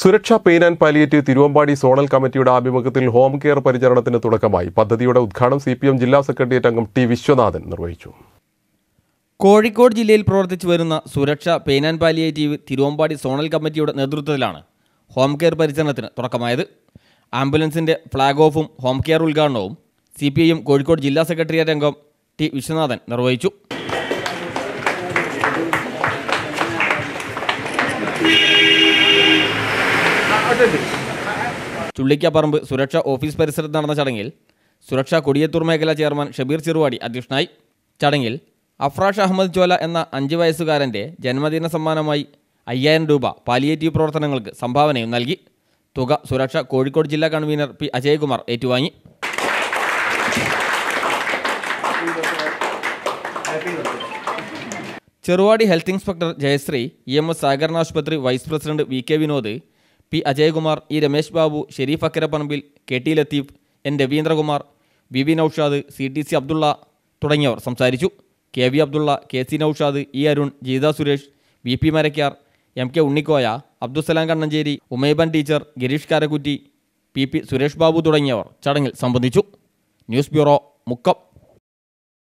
സുരക്ഷ pain and palliative Thiruvambady zonal കമ്മിറ്റിയുടെ ആഭിമുഖ്യത്തിൽ ഹോം കെയർ പരിചരണത്തിന് തുടക്കമായി പദ്ധതിയുടെ ഉദ്ഘാടനം സി ജില്ലാ സെക്രട്ടേറിയറ്റ് അംഗം ടി വിശ്വനാഥൻ നിർവഹിച്ചു കോഴിക്കോട് ജില്ലയിൽ പ്രവർത്തിച്ചു വരുന്ന സുരക്ഷ pain and palliative Thiruvambady zonal കമ്മിറ്റിയുടെ നേതൃത്വത്തിലാണ് ഹോം കെയർ പരിചരണത്തിന് തുടക്കമായത് ആംബുലൻസിന്റെ ഫ്ളാഗ് ഓഫും ഹോം കെയർ ഉദ്ഘാടനവും സി പി എം കോഴിക്കോട് ജില്ലാ സെക്രട്ടേറിയറ്റ് അംഗം ടി വിശ്വനാഥൻ നിർവഹിച്ചു വന്നിട്ടുണ്ട് ചുള്ളിക്കപ്പറമ്പ് സുരക്ഷാ ഓഫീസ് പരിസരത്ത് നടന്ന ചടങ്ങിൽ സുരക്ഷാ കൊടിയത്തൂർ മേഖലാ ചെയർമാൻ ഷബീർ ചെറുവാടി അധ്യക്ഷനായി ചടങ്ങിൽ അഫ്രാഷ് അഹമ്മദ് ചോല എന്ന അഞ്ച് വയസ്സുകാരൻ്റെ ജന്മദിന സമ്മാനമായി അയ്യായിരം രൂപ പാലിയേറ്റീവ് പ്രവർത്തനങ്ങൾക്ക് സംഭാവനയും നൽകി തുക സുരക്ഷ കോഴിക്കോട് ജില്ലാ കൺവീനർ പി അജയ്കുമാർ ഏറ്റുവാങ്ങി Cheruvadi health inspector Jayasree E M S സഹകരണ ആശുപത്രി vice president V K Vinod P Ajayakumar E Ramesh Babu Sharif Akkaraparambil K T Latheef N Raveendrakumar V V Noushad C T C Abdulla തുടങ്ങിയവർ സംസാരിച്ചു K V Abdulla K C Noushad E Arun Jeetha Suresh V P Marakkar M K Unnikoya Abdussalam Kannancheri Umaiban teacher Gireesh Karakkutty P P Suresh Babu തുടങ്ങിയവർ ചടങ്ങിൽ സംബന്ധിച്ചു news bureau Mukkam